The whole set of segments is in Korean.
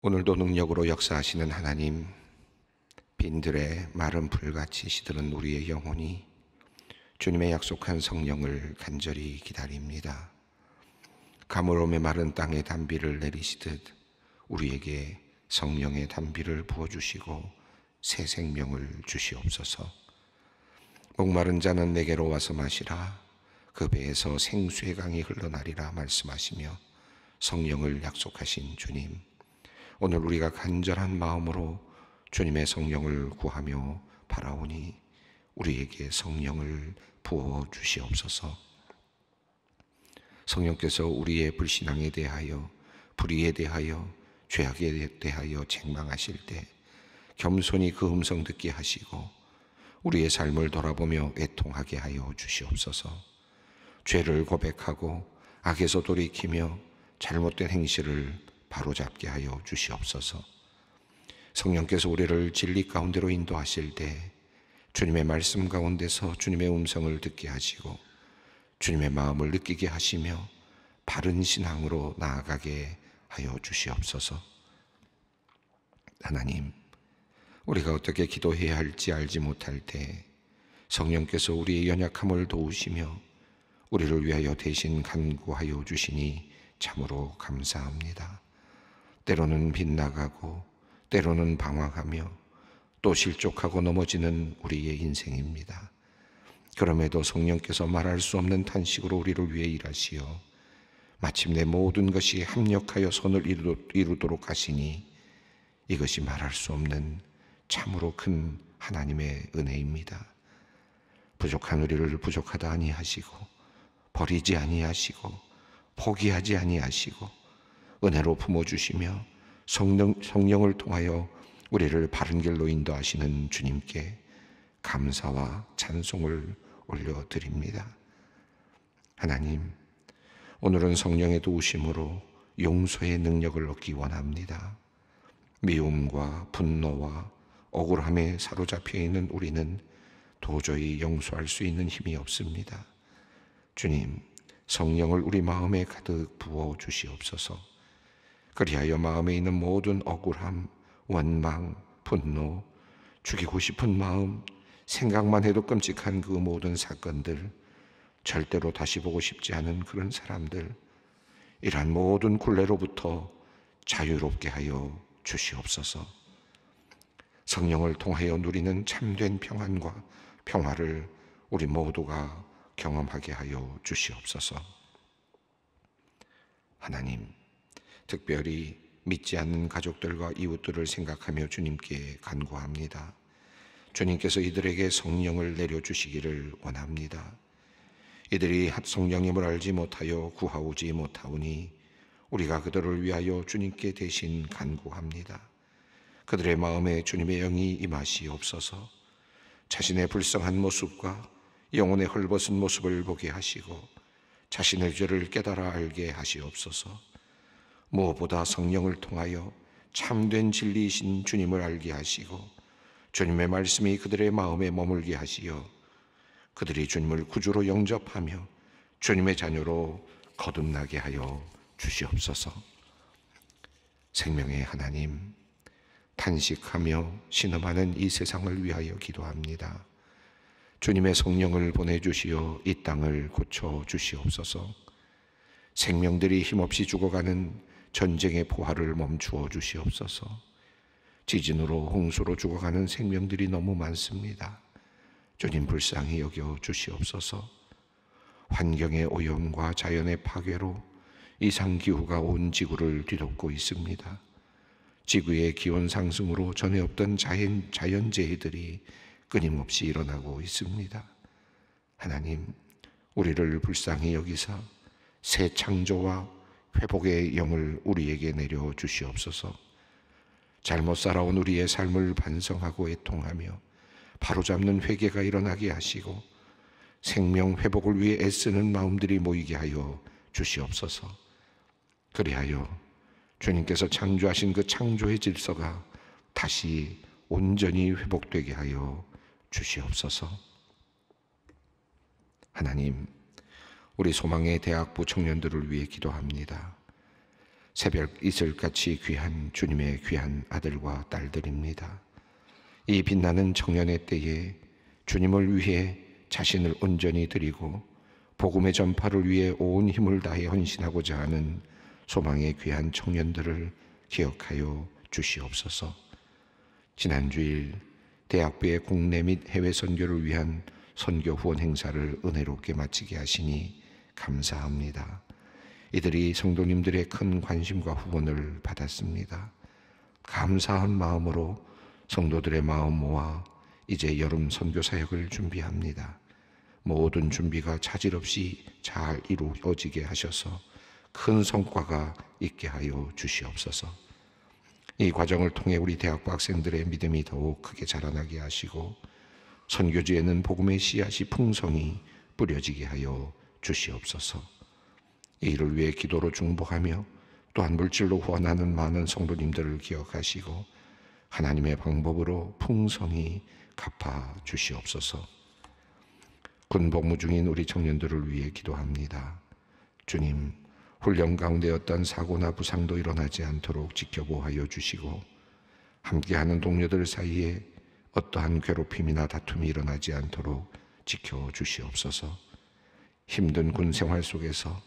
오늘도 능력으로 역사하시는 하나님, 빈들의 마른 불같이 시들은 우리의 영혼이 주님의 약속한 성령을 간절히 기다립니다. 가물엄의 마른 땅에 단비를 내리시듯 우리에게 성령의 단비를 부어주시고 새 생명을 주시옵소서. 목마른 자는 내게로 와서 마시라. 그 배에서 생수의 강이 흘러나리라 말씀하시며 성령을 약속하신 주님, 오늘 우리가 간절한 마음으로 주님의 성령을 구하며 바라오니 우리에게 성령을 부어 주시옵소서. 성령께서 우리의 불신앙에 대하여 불의에 대하여 죄악에 대하여 책망하실 때 겸손히 그 음성 듣게 하시고 우리의 삶을 돌아보며 애통하게 하여 주시옵소서. 죄를 고백하고 악에서 돌이키며 잘못된 행실을 바로잡게 하여 주시옵소서. 성령께서 우리를 진리 가운데로 인도하실 때 주님의 말씀 가운데서 주님의 음성을 듣게 하시고 주님의 마음을 느끼게 하시며 바른 신앙으로 나아가게 하여 주시옵소서. 하나님, 우리가 어떻게 기도해야 할지 알지 못할 때 성령께서 우리의 연약함을 도우시며 우리를 위하여 대신 간구하여 주시니 참으로 감사합니다. 때로는 빗나가고 때로는 방황하며 또 실족하고 넘어지는 우리의 인생입니다. 그럼에도 성령께서 말할 수 없는 탄식으로 우리를 위해 일하시어 마침내 모든 것이 합력하여 선을 이루도록 하시니 이것이 말할 수 없는 참으로 큰 하나님의 은혜입니다. 부족한 우리를 부족하다 아니하시고 버리지 아니하시고 포기하지 아니하시고 은혜로 품어주시며 성령, 성령을 통하여 우리를 바른 길로 인도하시는 주님께 감사와 찬송을 올려드립니다. 하나님, 오늘은 성령의 도우심으로 용서의 능력을 얻기 원합니다. 미움과 분노와 억울함에 사로잡혀 있는 우리는 도저히 용서할 수 있는 힘이 없습니다. 주님, 성령을 우리 마음에 가득 부어 주시옵소서. 그리하여 마음에 있는 모든 억울함, 원망, 분노, 죽이고 싶은 마음, 생각만 해도 끔찍한 그 모든 사건들, 절대로 다시 보고 싶지 않은 그런 사람들, 이러한 모든 굴레로부터 자유롭게 하여 주시옵소서. 성령을 통하여 누리는 참된 평안과 평화를 우리 모두가 경험하게 하여 주시옵소서. 하나님, 특별히 믿지 않는 가족들과 이웃들을 생각하며 주님께 간구합니다. 주님께서 이들에게 성령을 내려주시기를 원합니다. 이들이 성령님을 알지 못하여 구하오지 못하오니 우리가 그들을 위하여 주님께 대신 간구합니다. 그들의 마음에 주님의 영이 임하시옵소서 자신의 불쌍한 모습과 영혼의 헐벗은 모습을 보게 하시고 자신의 죄를 깨달아 알게 하시옵소서 무엇보다 성령을 통하여 참된 진리이신 주님을 알게 하시고 주님의 말씀이 그들의 마음에 머물게 하시어 그들이 주님을 구주로 영접하며 주님의 자녀로 거듭나게 하여 주시옵소서. 생명의 하나님, 탄식하며 신음하는 이 세상을 위하여 기도합니다. 주님의 성령을 보내주시어 이 땅을 고쳐 주시옵소서. 생명들이 힘없이 죽어가는 전쟁의 포화를 멈추어 주시옵소서. 지진으로 홍수로 죽어가는 생명들이 너무 많습니다. 주님 불쌍히 여겨 주시옵소서. 환경의 오염과 자연의 파괴로 이상 기후가 온 지구를 뒤덮고 있습니다. 지구의 기온 상승으로 전에 없던 자연 자연재해들이 끊임없이 일어나고 있습니다. 하나님, 우리를 불쌍히 여기사 새 창조와 회복의 영을 우리에게 내려 주시옵소서. 잘못 살아온 우리의 삶을 반성하고 애통하며 바로잡는 회개가 일어나게 하시고 생명 회복을 위해 애쓰는 마음들이 모이게 하여 주시옵소서. 그리하여 주님께서 창조하신 그 창조의 질서가 다시 온전히 회복되게 하여 주시옵소서. 하나님, 우리 소망의 대학부 청년들을 위해 기도합니다. 새벽 이슬같이 귀한 주님의 귀한 아들과 딸들입니다. 이 빛나는 청년의 때에 주님을 위해 자신을 온전히 드리고 복음의 전파를 위해 온 힘을 다해 헌신하고자 하는 소망의 귀한 청년들을 기억하여 주시옵소서. 지난 주일 대학부의 국내 및 해외 선교를 위한 선교 후원 행사를 은혜롭게 마치게 하시니 감사합니다. 이들이 성도님들의 큰 관심과 후원을 받았습니다. 감사한 마음으로 성도들의 마음 모아 이제 여름 선교 사역을 준비합니다. 모든 준비가 차질 없이 잘 이루어지게 하셔서 큰 성과가 있게 하여 주시옵소서. 이 과정을 통해 우리 대학부 학생들의 믿음이 더욱 크게 자라나게 하시고 선교지에는 복음의 씨앗이 풍성히 뿌려지게 하여 주시옵소서. 이를 위해 기도로 중복하며 또한 물질로 후원하는 많은 성도님들을 기억하시고 하나님의 방법으로 풍성히 갚아 주시옵소서. 군 복무 중인 우리 청년들을 위해 기도합니다. 주님, 훈련 가운데 어떤 사고나 부상도 일어나지 않도록 지켜보하여 주시고 함께하는 동료들 사이에 어떠한 괴롭힘이나 다툼이 일어나지 않도록 지켜 주시옵소서. 힘든 군 생활 속에서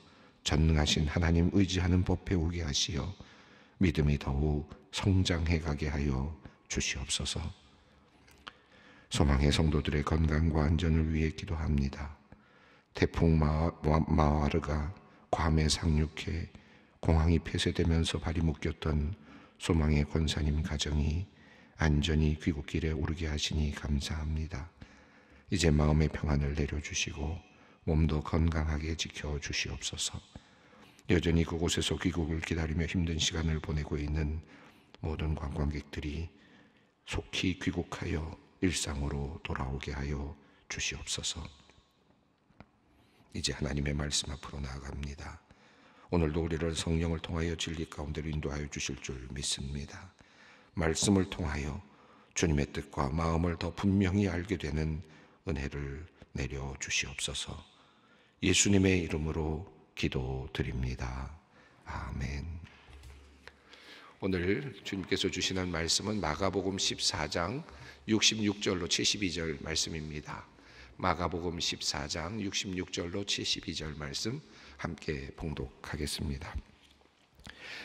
전능하신 하나님 의지하는 법에 오게 하시어 믿음이 더욱 성장해 가게 하여 주시옵소서. 소망의 성도들의 건강과 안전을 위해 기도합니다. 태풍 마와, 르가 괌에 상륙해 공항이 폐쇄되면서 발이 묶였던 소망의 권사님 가정이 안전히 귀국길에 오르게 하시니 감사합니다. 이제 마음의 평안을 내려주시고 몸도 건강하게 지켜 주시옵소서. 여전히 그곳에서 귀국을 기다리며 힘든 시간을 보내고 있는 모든 관광객들이 속히 귀국하여 일상으로 돌아오게 하여 주시옵소서. 이제 하나님의 말씀 앞으로 나아갑니다. 오늘도 우리를 성령을 통하여 진리 가운데로 인도하여 주실 줄 믿습니다. 말씀을 통하여 주님의 뜻과 마음을 더 분명히 알게 되는 은혜를 내려 주시옵소서. 예수님의 이름으로 기도드립니다. 아멘. 오늘 주님께서 주시는 말씀은 마가복음 14장 66절로 72절 말씀입니다. 마가복음 14장 66절로 72절 말씀 함께 봉독하겠습니다.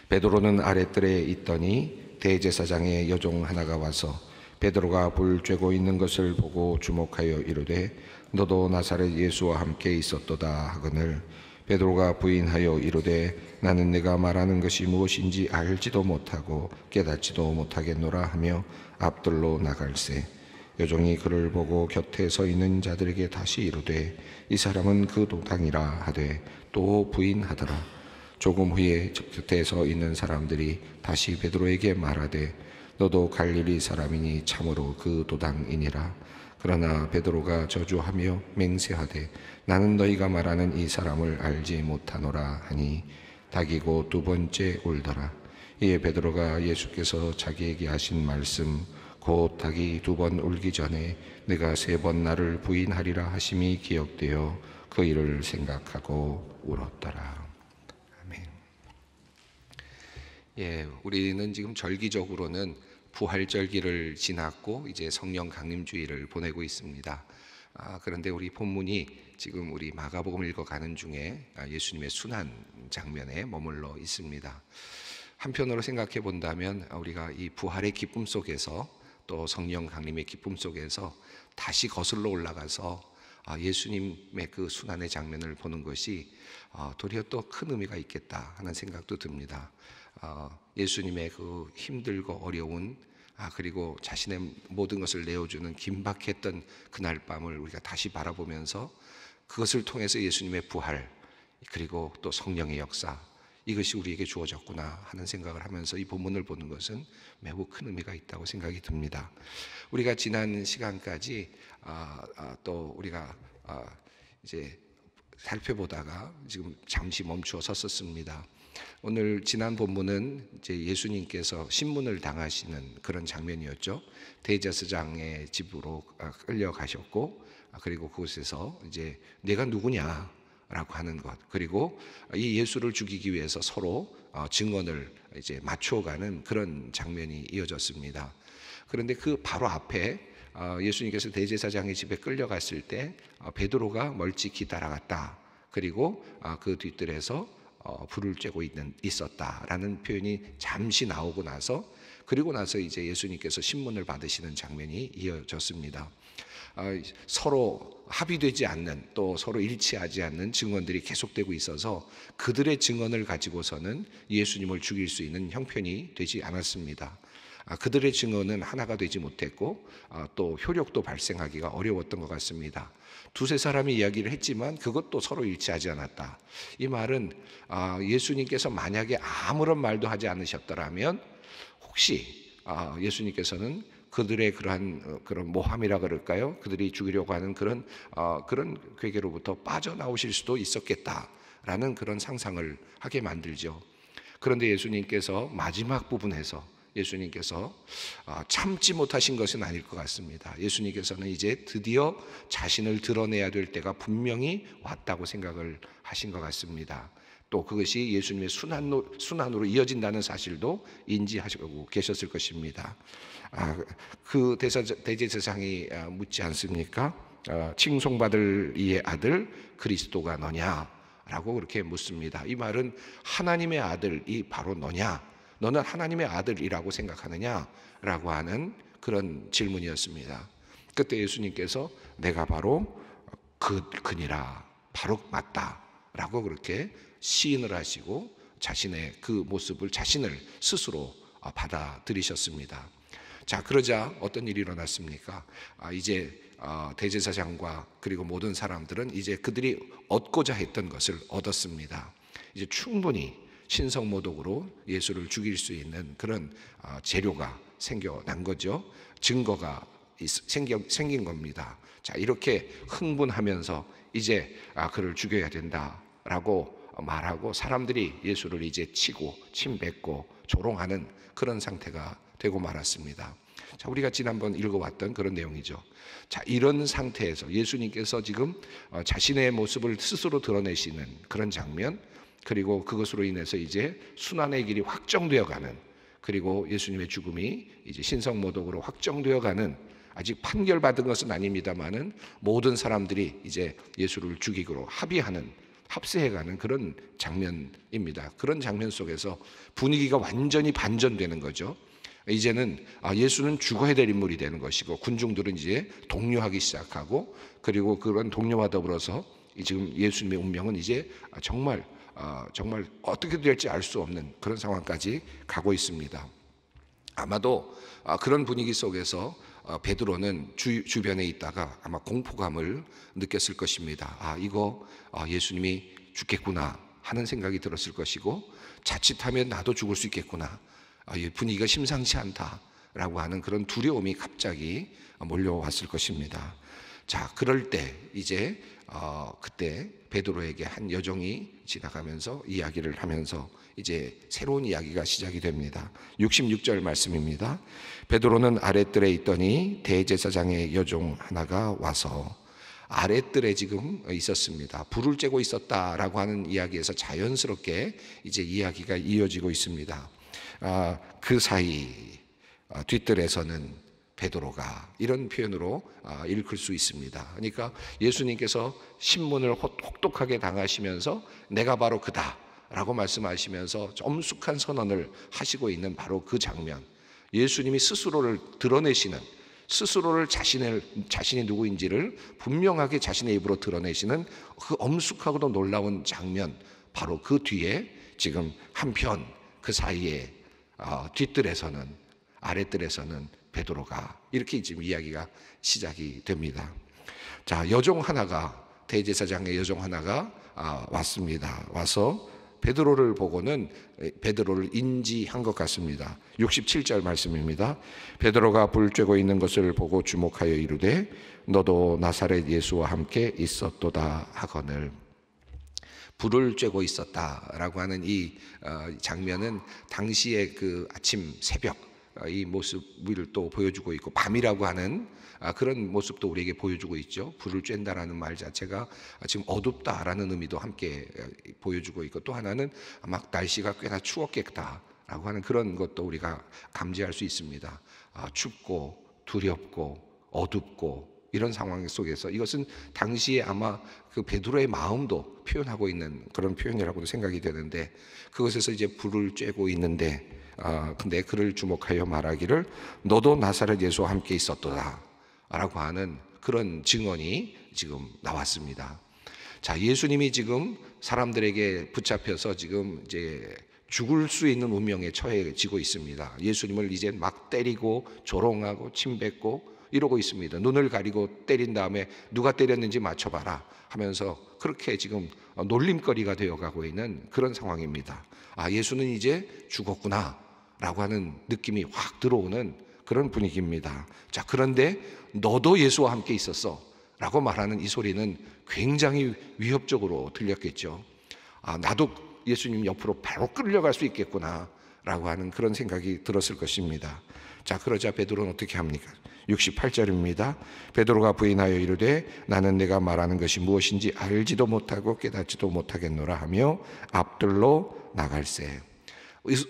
베드로는 아랫뜰에 있더니 대제사장의 여종 하나가 와서 베드로가 불 쬐고 있는 것을 보고 주목하여 이르되 너도 나사렛 예수와 함께 있었도다 하거늘 베드로가 부인하여 이르되 나는 네가 말하는 것이 무엇인지 알지도 못하고 깨닫지도 못하겠노라 하며 앞들로 나갈세 여종이 그를 보고 곁에 서 있는 자들에게 다시 이르되 이 사람은 그동당이라 하되 또 부인하더라 조금 후에 곁에 서 있는 사람들이 다시 베드로에게 말하되 너도 갈릴리 사람이니 참으로 그 도당이니라 그러나 베드로가 저주하며 맹세하되 나는 너희가 말하는 이 사람을 알지 못하노라 하니 다이고두 번째 울더라. 이에 베드로가 예수께서 자기에게 하신 말씀 곧 닭이 두 번 울기 전에 내가 세 번 나를 부인하리라 하심이 기억되어 그 일을 생각하고 울었더라. 아멘. 예, 우리는 지금 절기적으로는 부활절기를 지났고 이제 성령 강림주의를 보내고 있습니다. 아, 그런데 우리 본문이 지금 우리 마가복음 읽어가는 중에 아, 예수님의 순환 장면에 머물러 있습니다. 한편으로 생각해 본다면 아, 우리가 이 부활의 기쁨 속에서 또 성령 강림의 기쁨 속에서 다시 거슬러 올라가서 아, 예수님의 그 순환의 장면을 보는 것이 도리어 또 큰 의미가 있겠다 하는 생각도 듭니다. 어, 예수님의 그 힘들고 어려운 아 그리고 자신의 모든 것을 내어주는 긴박했던 그날 밤을 우리가 다시 바라보면서 그것을 통해서 예수님의 부활 그리고 또 성령의 역사 이것이 우리에게 주어졌구나 하는 생각을 하면서 이 본문을 보는 것은 매우 큰 의미가 있다고 생각이 듭니다. 우리가 지난 시간까지 아, 아, 또 우리가 아, 이제 살펴보다가 지금 잠시 멈추어 섰었습니다. 오늘 지난 본문은 이제 예수님께서 신문을 당하시는 그런 장면이었죠. 대제사장의 집으로 아, 끌려가셨고 아, 그리고 그곳에서 이제 내가 누구냐 라고 하는 것 그리고 이 예수를 죽이기 위해서 서로 어, 증언을 이제 맞춰가는 그런 장면이 이어졌습니다. 그런데 그 바로 앞에 어, 예수님께서 대제사장의 집에 끌려갔을 때 어, 베드로가 멀찍이 따라갔다. 그리고 아, 그 뒤뜰에서 어, 불을 쬐고 있는, 있었다라는 표현이 잠시 나오고 나서 그리고 나서 이제 예수님께서 신문을 받으시는 장면이 이어졌습니다. 어, 서로 합의되지 않는 또 서로 일치하지 않는 증언들이 계속되고 있어서 그들의 증언을 가지고서는 예수님을 죽일 수 있는 형편이 되지 않았습니다. 아, 그들의 증언은 하나가 되지 못했고 아, 또 효력도 발생하기가 어려웠던 것 같습니다. 두세 사람이 이야기를 했지만 그것도 서로 일치하지 않았다. 이 말은 아, 예수님께서 만약에 아무런 말도 하지 않으셨더라면 혹시 예수님께서는 그들의 그러한 어, 그런 모함이라 그럴까요? 그들이 죽이려고 하는 그런 어, 그런 괴계로부터 빠져나오실 수도 있었겠다라는 그런 상상을 하게 만들죠. 그런데 예수님께서 마지막 부분에서 예수님께서 아, 참지 못하신 것은 아닐 것 같습니다. 예수님께서는 이제 드디어 자신을 드러내야 될 때가 분명히 왔다고 생각을 하신 것 같습니다. 또 그것이 예수님의 순환로, 순환으로 이어진다는 사실도 인지하시고 계셨을 것입니다. 아, 그 대사, 대제사장이 아, 묻지 않습니까? 아, 칭송받을 이의 아들 그리스도가 너냐? 라고 그렇게 묻습니다. 이 말은 하나님의 아들이 바로 너냐? 너는 하나님의 아들이라고 생각하느냐라고 하는 그런 질문이었습니다. 그때 예수님께서 내가 바로 그 그니라 바로 맞다라고 그렇게 시인을 하시고 자신의 그 모습을 자신을 스스로 어, 받아들이셨습니다. 자 그러자 어떤 일이 일어났습니까? 아, 이제 어, 대제사장과 그리고 모든 사람들은 이제 그들이 얻고자 했던 것을 얻었습니다. 이제 충분히 신성모독으로 예수를 죽일 수 있는 그런 아, 재료가 생겨난 거죠. 증거가 생긴 겁니다. 자, 이렇게 흥분하면서 이제 아, 그를 죽여야 된다라고 말하고 사람들이 예수를 이제 치고 침뱉고 조롱하는 그런 상태가 되고 말았습니다. 자, 우리가 지난번 읽어왔던 그런 내용이죠. 자, 이런 상태에서 예수님께서 지금 어, 자신의 모습을 스스로 드러내시는 그런 장면, 그리고 그것으로 인해서 이제 순환의 길이 확정되어 가는 그리고 예수님의 죽음이 이제 신성모독으로 확정되어 가는 아직 판결받은 것은 아닙니다만은 모든 사람들이 이제 예수를 죽이기로 합의하는 합세해가는 그런 장면입니다. 그런 장면 속에서 분위기가 완전히 반전되는 거죠. 이제는 아, 예수는 죽어야 될 인물이 되는 것이고 군중들은 이제 동요하기 시작하고 그리고 그런 동요와 더불어서 지금 예수님의 운명은 이제 정말 아, 정말 어떻게 될지 알 수 없는 그런 상황까지 가고 있습니다. 아마도 아, 그런 분위기 속에서 아, 베드로는 주, 주변에 있다가 아마 공포감을 느꼈을 것입니다. 아, 이거 예수님이 죽겠구나 하는 생각이 들었을 것이고 자칫하면 나도 죽을 수 있겠구나. 분위기가 심상치 않다라고 하는 그런 두려움이 갑자기 몰려왔을 것입니다. 자, 그럴 때 이제 어, 그때 베드로에게 한 여종이 지나가면서 이야기를 하면서 이제 새로운 이야기가 시작이 됩니다. 66절 말씀입니다. 베드로는 아랫뜰에 있더니 대제사장의 여종 하나가 와서 아랫뜰에 지금 있었습니다. 불을 쬐고 있었다라고 하는 이야기에서 자연스럽게 이제 이야기가 이어지고 있습니다. 아, 그 사이 어, 뒤뜰에서는 베드로가 이런 표현으로 아, 읽을 수 있습니다. 그러니까 예수님께서 신문을 혹독하게 당하시면서 내가 바로 그다. 라고 말씀하시면서 엄숙한 선언을 하시고 있는 바로 그 장면. 예수님이 스스로를 드러내시는 스스로를 자신을 자신이 누구인지를 분명하게 자신의 입으로 드러내시는 그 엄숙하고도 놀라운 장면 바로 그 뒤에 지금 한편 그 사이에 어, 아, 뒷뜰에서는 아랫뜰에서는 베드로가 이렇게 지금 이야기가 시작이 됩니다. 자, 여종 하나가 대제사장의 여종 하나가 아, 왔습니다. 와서 베드로를 보고는 베드로를 인지한 것 같습니다. 67절 말씀입니다. 베드로가 불쬐고 있는 것을 보고 주목하여 이르되 너도 나사렛 예수와 함께 있었도다 하거늘 불을 쬐고 있었다라고 하는 이 어, 장면은 당시의 그 아침 새벽 아, 이 모습을 또 보여주고 있고 밤이라고 하는 아, 그런 모습도 우리에게 보여주고 있죠. 불을 쬐다라는 말 자체가 지금 어둡다라는 의미도 함께 아, 보여주고 있고 또 하나는 막 날씨가 꽤나 추웠겠다라고 하는 그런 것도 우리가 감지할 수 있습니다. 춥고 두렵고 어둡고 이런 상황 속에서 이것은 당시에 아마 그 베드로의 마음도 표현하고 있는 그런 표현이라고도 생각이 되는데 그것에서 이제 불을 쬐고 있는데 아, 근데 그 그를 주목하여 말하기를 너도 나사렛 예수와 함께 있었도다라고 하는 그런 증언이 지금 나왔습니다. 자, 예수님이 지금 사람들에게 붙잡혀서 지금 이제 죽을 수 있는 운명에 처해지고 있습니다. 예수님을 이제 막 때리고 조롱하고 침뱉고 이러고 있습니다. 눈을 가리고 때린 다음에 누가 때렸는지 맞춰봐라 하면서 그렇게 지금 놀림거리가 되어가고 있는 그런 상황입니다. 아, 예수는 이제 죽었구나. 라고 하는 느낌이 확 들어오는 그런 분위기입니다. 자, 그런데 너도 예수와 함께 있었어. 라고 말하는 이 소리는 굉장히 위협적으로 들렸겠죠. 아, 나도 예수님 옆으로 바로 끌려갈 수 있겠구나. 라고 하는 그런 생각이 들었을 것입니다. 자, 그러자 베드로는 어떻게 합니까? 68절입니다. 베드로가 부인하여 이르되 나는 내가 말하는 것이 무엇인지 알지도 못하고 깨닫지도 못하겠노라 하며 앞들로 나갈세.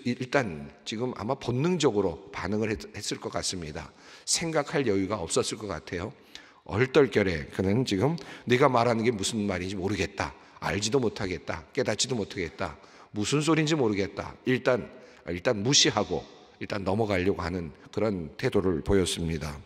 일단 지금 아마 본능적으로 반응을 했을 것 같습니다. 생각할 여유가 없었을 것 같아요. 얼떨결에 그는 지금 네가 말하는 게 무슨 말인지 모르겠다. 알지도 못하겠다. 깨닫지도 못하겠다. 무슨 소린지 모르겠다. 일단 일단 무시하고 일단 넘어가려고 하는 그런 태도를 보였습니다.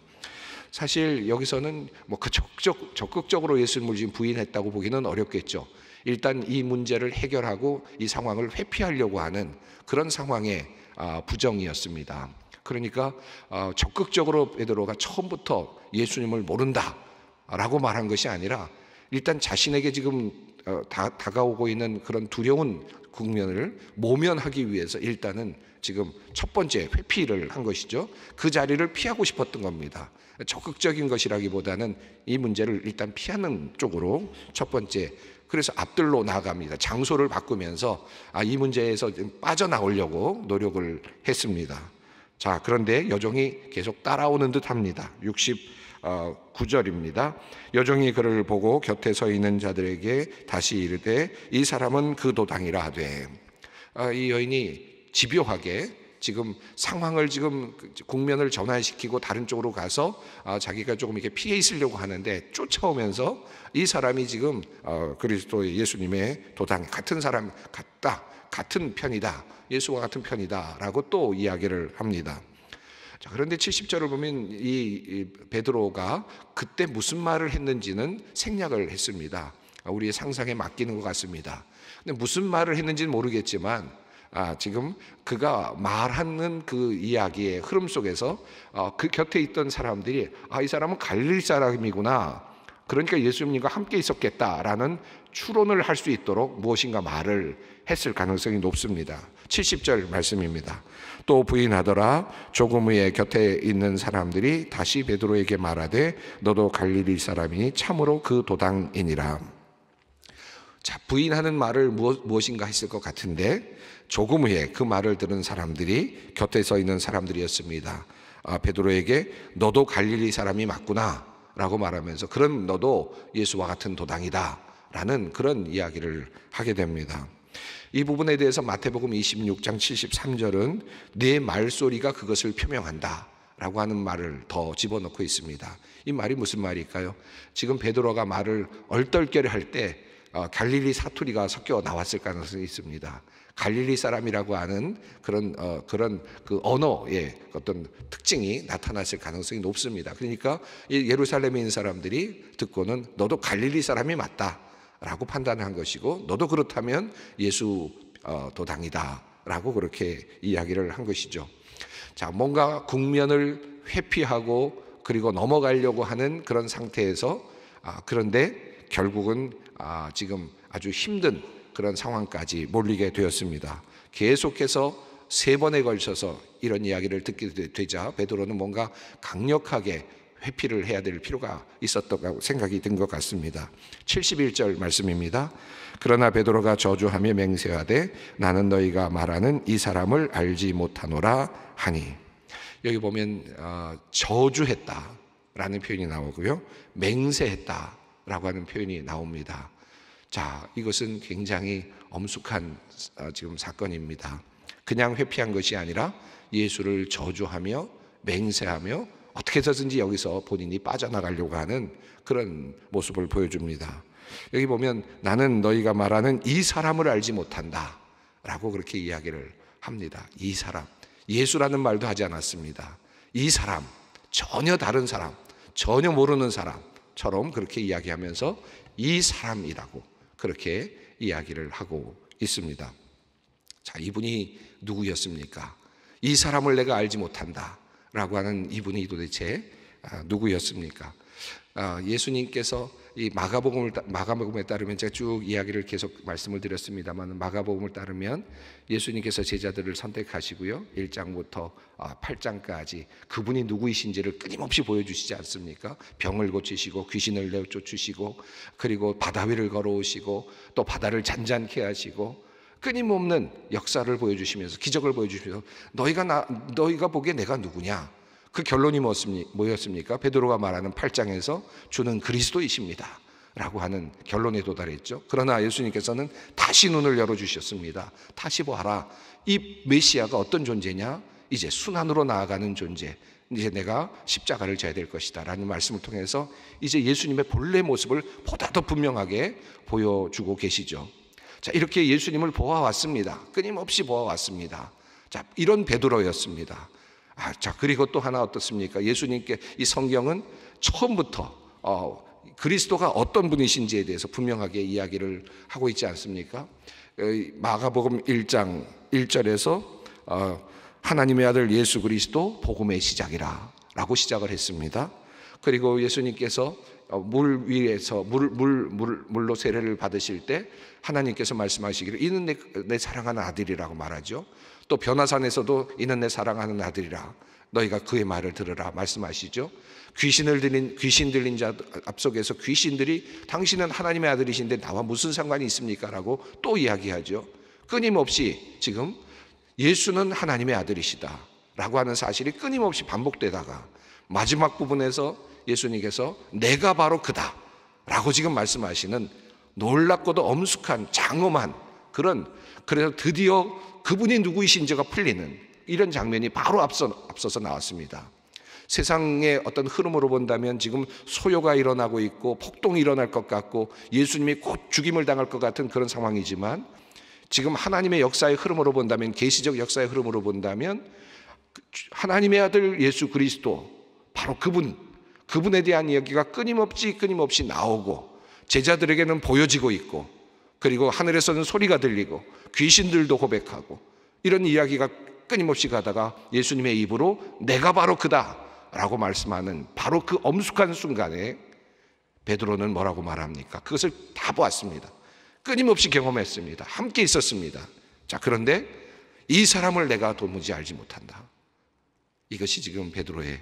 사실 여기서는 뭐적 적극적으로 예수님을 지금 부인했다고 보기는 어렵겠죠. 일단 이 문제를 해결하고 이 상황을 회피하려고 하는 그런 상황의 아, 부정이었습니다. 그러니까 아, 적극적으로 베드로가 처음부터 예수님을 모른다라고 말한 것이 아니라 일단 자신에게 지금 어, 다, 다가오고 있는 그런 두려운 국면을 모면하기 위해서 일단은 지금 첫 번째 회피를 한 것이죠. 그 자리를 피하고 싶었던 겁니다. 적극적인 것이라기보다는 이 문제를 일단 피하는 쪽으로 첫 번째 그래서 앞들로 나아갑니다. 장소를 바꾸면서 아, 이 문제에서 빠져나오려고 노력을 했습니다. 자, 그런데 여종이 계속 따라오는 듯 합니다. 69절입니다. 어, 여종이 그를 보고 곁에 서 있는 자들에게 다시 이르되 이 사람은 그 도당이라 하되 아, 이 여인이 집요하게 지금 상황을 지금 국면을 전환시키고 다른 쪽으로 가서 아, 자기가 조금 이렇게 피해 있으려고 하는데 쫓아오면서 이 사람이 지금 어, 그리스도 예수님의 도당 같은 사람 같다. 같은 편이다. 예수와 같은 편이다라고 또 이야기를 합니다. 자, 그런데 70절을 보면 이 베드로가 그때 무슨 말을 했는지는 생략을 했습니다. 우리의 상상에 맡기는 것 같습니다. 근데 무슨 말을 했는지는 모르겠지만 아, 지금 그가 말하는 그 이야기의 흐름 속에서 어, 그 곁에 있던 사람들이 아, 이 사람은 갈릴 사람이구나. 그러니까 예수님과 함께 있었겠다라는 추론을 할 수 있도록 무엇인가 말을 했을 가능성이 높습니다. 70절 말씀입니다. 또 부인하더라 조금 후에 곁에 있는 사람들이 다시 베드로에게 말하되 너도 갈릴리 사람이니 참으로 그 도당이니라. 자, 부인하는 말을 무엇, 무엇인가 했을 것 같은데 조금 후에 그 말을 들은 사람들이 곁에 서 있는 사람들이었습니다. 아, 베드로에게 너도 갈릴리 사람이 맞구나라고 말하면서 그럼 너도 예수와 같은 도당이다라는 그런 이야기를 하게 됩니다. 이 부분에 대해서 마태복음 26장 73절은 네 말소리가 그것을 표명한다. 라고 하는 말을 더 집어넣고 있습니다. 이 말이 무슨 말일까요? 지금 베드로가 말을 얼떨결에 할때 아, 갈릴리 사투리가 섞여 나왔을 가능성이 있습니다. 갈릴리 사람이라고 하는 그런 어, 그런 그 언어의 예, 어떤 특징이 나타났을 가능성이 높습니다. 그러니까 예루살렘에 있는 사람들이 듣고는 너도 갈릴리 사람이 맞다라고 판단한 것이고 너도 그렇다면 예수 어, 도당이다라고 그렇게 이야기를 한 것이죠. 자, 뭔가 국면을 회피하고 그리고 넘어가려고 하는 그런 상태에서 아, 그런데 결국은 아, 지금 아주 힘든 그런 상황까지 몰리게 되었습니다. 계속해서 세 번에 걸쳐서 이런 이야기를 듣게 되자 베드로는 뭔가 강력하게 회피를 해야 될 필요가 있었다고 생각이 든 것 같습니다. 71절 말씀입니다. 그러나 베드로가 저주하며 맹세하되 나는 너희가 말하는 이 사람을 알지 못하노라 하니 여기 보면 어, 저주했다라는 표현이 나오고요. 맹세했다라고 하는 표현이 나옵니다. 자, 이것은 굉장히 엄숙한 어, 지금 사건입니다. 그냥 회피한 것이 아니라 예수를 저주하며 맹세하며 어떻게 해서든지 여기서 본인이 빠져나가려고 하는 그런 모습을 보여줍니다. 여기 보면 나는 너희가 말하는 이 사람을 알지 못한다. 라고 그렇게 이야기를 합니다. 이 사람. 예수라는 말도 하지 않았습니다. 이 사람. 전혀 다른 사람. 전혀 모르는 사람처럼 그렇게 이야기하면서 이 사람이라고 그렇게 이야기를 하고 있습니다. 자, 이분이 누구였습니까? 이 사람을 내가 알지 못한다. 라고 하는 이분이 도대체 아, 누구였습니까? 어, 예수님께서 이 마가복음을 마가복음에 따르면 제가 쭉 이야기를 계속 말씀을 드렸습니다만 마가복음을 따르면 예수님께서 제자들을 선택하시고요. 1장부터 8장까지 어, 그분이 누구이신지를 끊임없이 보여 주시지 않습니까? 병을 고치시고 귀신을 내쫓으시고 그리고 바다 위를 걸어오시고 또 바다를 잔잔케 하시고 끊임없는 역사를 보여 주시면서 기적을 보여 주시면서 너희가 나, 너희가 보기에 내가 누구냐? 그 결론이 뭐였습니까? 베드로가 말하는 8장에서 주는 그리스도이십니다. 라고 하는 결론에 도달했죠. 그러나 예수님께서는 다시 눈을 열어주셨습니다. 다시 보아라. 이 메시아가 어떤 존재냐? 이제 순환으로 나아가는 존재. 이제 내가 십자가를 져야 될 것이다. 라는 말씀을 통해서 이제 예수님의 본래 모습을 보다 더 분명하게 보여주고 계시죠. 자, 이렇게 예수님을 보아왔습니다. 끊임없이 보아왔습니다. 자, 이런 베드로였습니다. 아, 자 그리고 또 하나 어떻습니까? 예수님께 이 성경은 처음부터 어, 그리스도가 어떤 분이신지에 대해서 분명하게 이야기를 하고 있지 않습니까? 어, 마가복음 1장 1절에서 어, 하나님의 아들 예수 그리스도 복음의 시작이라라고 시작을 했습니다. 그리고 예수님께서 어, 물 위에서 물, 물, 물, 물로 세례를 받으실 때 하나님께서 말씀하시기를 이는 내, 내 사랑하는 아들이라고 말하죠. 또 변화산에서도 이는 내 사랑하는 아들이라 너희가 그의 말을 들으라 말씀하시죠. 귀신을 들린 귀신 들린 자 앞속에서 귀신들이 당신은 하나님의 아들이신데 나와 무슨 상관이 있습니까라고 또 이야기하죠. 끊임없이 지금 예수는 하나님의 아들이시다라고 하는 사실이 끊임없이 반복되다가 마지막 부분에서 예수님께서 내가 바로 그다. 라고 지금 말씀하시는 놀랍고도 엄숙한 장엄한 그런 그래서 드디어 그분이 누구이신지가 풀리는 이런 장면이 바로 앞서, 앞서서 나왔습니다. 세상의 어떤 흐름으로 본다면 지금 소요가 일어나고 있고 폭동이 일어날 것 같고 예수님이 곧 죽임을 당할 것 같은 그런 상황이지만 지금 하나님의 역사의 흐름으로 본다면 계시적 역사의 흐름으로 본다면 그 하나님의 아들 예수 그리스도 바로 그분 그분에 대한 이야기가 끊임없이 끊임없이 나오고 제자들에게는 보여지고 있고 그리고 하늘에서는 소리가 들리고 귀신들도 고백하고 이런 이야기가 끊임없이 가다가 예수님의 입으로 내가 바로 그다 라고 말씀하는 바로 그 엄숙한 순간에 베드로는 뭐라고 말합니까? 그것을 다 보았습니다. 끊임없이 경험했습니다. 함께 있었습니다. 자, 그런데 이 사람을 내가 도무지 알지 못한다. 이것이 지금 베드로의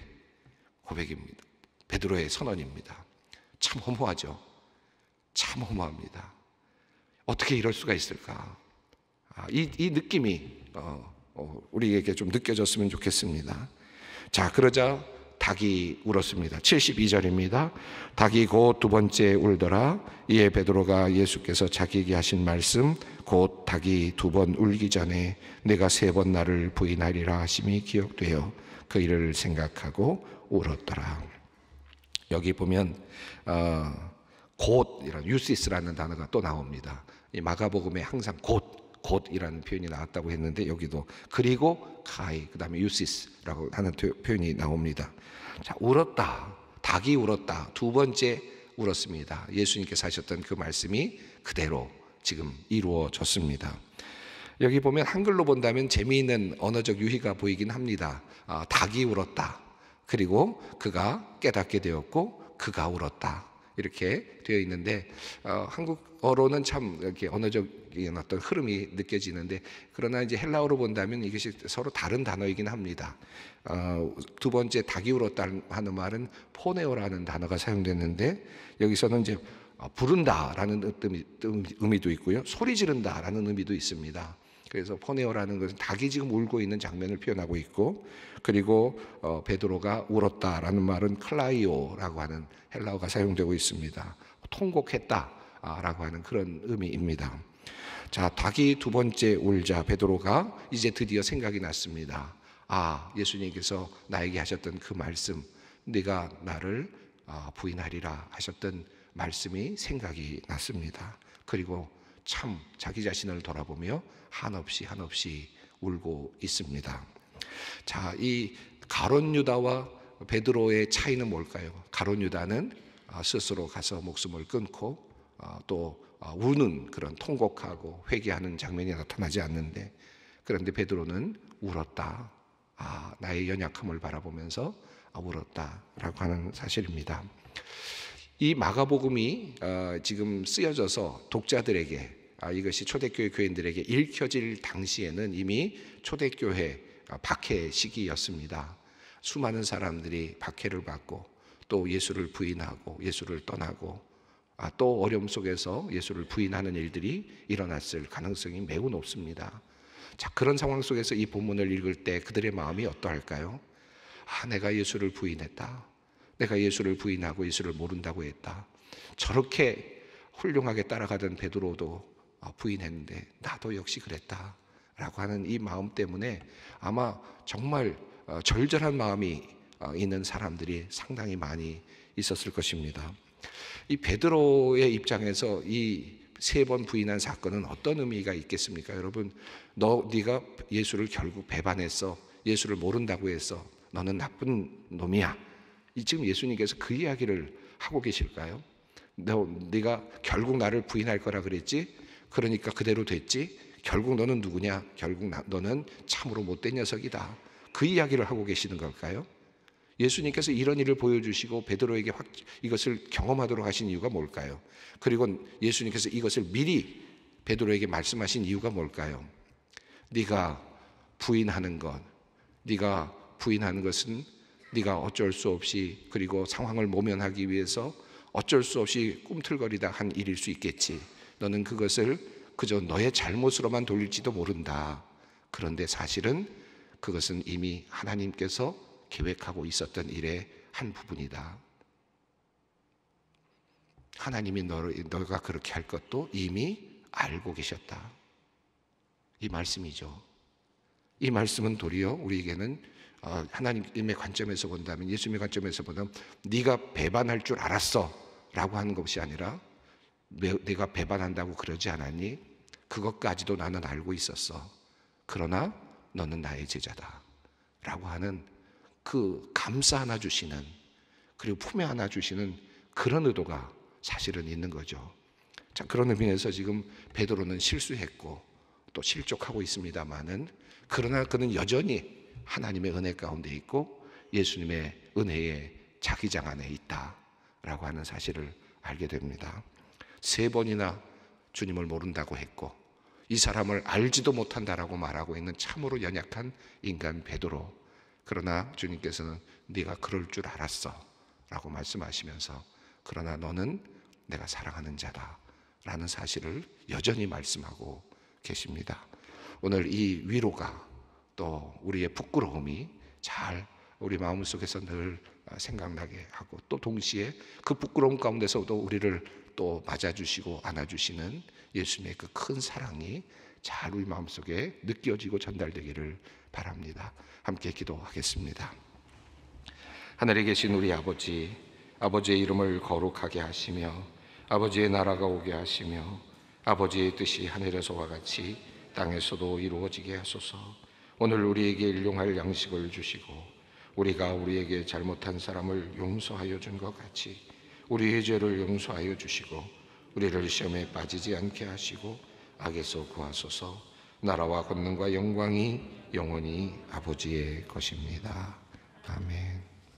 고백입니다. 베드로의 선언입니다. 참 허무하죠. 참 허무합니다. 어떻게 이럴 수가 있을까? 아, 이, 이 느낌이 어, 어, 우리에게 좀 느껴졌으면 좋겠습니다. 자, 그러자 닭이 울었습니다. 72절입니다. 닭이 곧 두 번째 울더라. 이에 베드로가 예수께서 자기에게 하신 말씀 곧 닭이 두 번 울기 전에 내가 세 번 나를 부인하리라 하심이 기억되어 그 일을 생각하고 울었더라. 여기 보면 어, 곧 이런 유시스라는 단어가 또 나옵니다. 이 마가복음에 항상 곧 곧이라는 표현이 나왔다고 했는데 여기도 그리고 가이 그다음에 유시스라고 하는 표현이 나옵니다. 자, 울었다. 닭이 울었다. 두 번째 울었습니다. 예수님께서 하셨던 그 말씀이 그대로 지금 이루어졌습니다. 여기 보면 한글로 본다면 재미있는 언어적 유희가 보이긴 합니다. 아, 닭이 울었다. 그리고 그가 깨닫게 되었고 그가 울었다. 이렇게 되어 있는데 어, 한국어로는 참 이렇게 언어적인 어떤 흐름이 느껴지는데 그러나 이제 헬라어로 본다면 이것이 서로 다른 단어이긴 합니다. 어, 두 번째 닭이 울었다 하는 말은 포네오라는 단어가 사용됐는데 여기서는 이제 어, 부른다라는 의미도 있고요, 소리 지른다라는 의미도 있습니다. 그래서 포네오라는 것은 닭이 지금 울고 있는 장면을 표현하고 있고 그리고 어, 베드로가 울었다라는 말은 클라이오라고 하는 헬라어가 사용되고 있습니다. 통곡했다라고 하는 그런 의미입니다. 자, 닭이 두 번째 울자 베드로가 이제 드디어 생각이 났습니다. 아, 예수님께서 나에게 하셨던 그 말씀, 네가 나를 아, 부인하리라 하셨던 말씀이 생각이 났습니다. 그리고 참 자기 자신을 돌아보며 한없이 한없이 울고 있습니다. 자, 이 가론 유다와 베드로의 차이는 뭘까요? 가론 유다는 아, 스스로 가서 목숨을 끊고 아, 또 아, 우는 그런 통곡하고 회개하는 장면이 나타나지 않는데 그런데 베드로는 울었다. 아, 나의 연약함을 바라보면서 울었다라고 하는 사실입니다. 이 마가복음이 지금 쓰여져서 독자들에게 아, 이것이 초대교회 교인들에게 읽혀질 당시에는 이미 초대교회 아, 박해 시기였습니다. 수많은 사람들이 박해를 받고 또 예수를 부인하고 예수를 떠나고 아, 또 어려움 속에서 예수를 부인하는 일들이 일어났을 가능성이 매우 높습니다. 자, 그런 상황 속에서 이 본문을 읽을 때 그들의 마음이 어떠할까요? 아, 내가 예수를 부인했다. 내가 예수를 부인하고 예수를 모른다고 했다. 저렇게 훌륭하게 따라가던 베드로도 아, 부인했는데 나도 역시 그랬다. 라고 하는 이 마음 때문에 아마 정말 어, 절절한 마음이 어, 있는 사람들이 상당히 많이 있었을 것입니다. 이 베드로의 입장에서 이 세 번 부인한 사건은 어떤 의미가 있겠습니까? 여러분, 너 네가 예수를 결국 배반했어. 예수를 모른다고 해서 너는 나쁜 놈이야. 지금 예수님께서 그 이야기를 하고 계실까요? 너 네가 결국 나를 부인할 거라 그랬지? 그러니까 그대로 됐지. 결국 너는 누구냐? 결국 너는 참으로 못된 녀석이다. 그 이야기를 하고 계시는 걸까요? 예수님께서 이런 일을 보여주시고 베드로에게 확 이것을 경험하도록 하신 이유가 뭘까요? 그리고 예수님께서 이것을 미리 베드로에게 말씀하신 이유가 뭘까요? 네가 부인하는 것, 네가 부인하는 것은 네가 어쩔 수 없이 그리고 상황을 모면하기 위해서 어쩔 수 없이 꿈틀거리다 한 일일 수 있겠지. 너는 그것을 그저 너의 잘못으로만 돌릴지도 모른다. 그런데 사실은 그것은 이미 하나님께서 계획하고 있었던 일의 한 부분이다. 하나님이 너를, 너가 그렇게 할 것도 이미 알고 계셨다. 이 말씀이죠. 이 말씀은 도리어 우리에게는 어, 하나님의 관점에서 본다면 예수님의 관점에서 보면 네가 배반할 줄 알았어라고 하는 것이 아니라 내가 배반한다고 그러지 않았니? 그것까지도 나는 알고 있었어. 그러나 너는 나의 제자다. 라고 하는 그 감싸 안아 주시는 그리고 품에 안아 주시는 그런 의도가 사실은 있는 거죠. 자, 그런 의미에서 지금 베드로는 실수했고 또 실족하고 있습니다만은 그러나 그는 여전히 하나님의 은혜 가운데 있고 예수님의 은혜의 자기장 안에 있다라고 하는 사실을 알게 됩니다. 세 번이나 주님을 모른다고 했고 이 사람을 알지도 못한다라고 말하고 있는 참으로 연약한 인간 베드로. 그러나 주님께서는 네가 그럴 줄 알았어라고 말씀하시면서 그러나 너는 내가 사랑하는 자다라는 사실을 여전히 말씀하고 계십니다. 오늘 이 위로가 또 우리의 부끄러움이 잘 우리 마음속에서 늘 생각나게 하고 또 동시에 그 부끄러움 가운데서도 우리를 또 맞아주시고 안아주시는 예수님의 그 큰 사랑이 잘 우리 마음속에 느껴지고 전달되기를 바랍니다. 함께 기도하겠습니다. 하늘에 계신 우리 아버지, 아버지의 이름을 거룩하게 하시며 아버지의 나라가 오게 하시며 아버지의 뜻이 하늘에서와 같이 땅에서도 이루어지게 하소서. 오늘 우리에게 일용할 양식을 주시고 우리가 우리에게 잘못한 사람을 용서하여 준 것 같이 우리의 죄를 용서하여 주시고 우리를 시험에 빠지지 않게 하시고 악에서 구하소서 나라와 권능과 영광이 영원히 아버지의 것입니다. 아멘.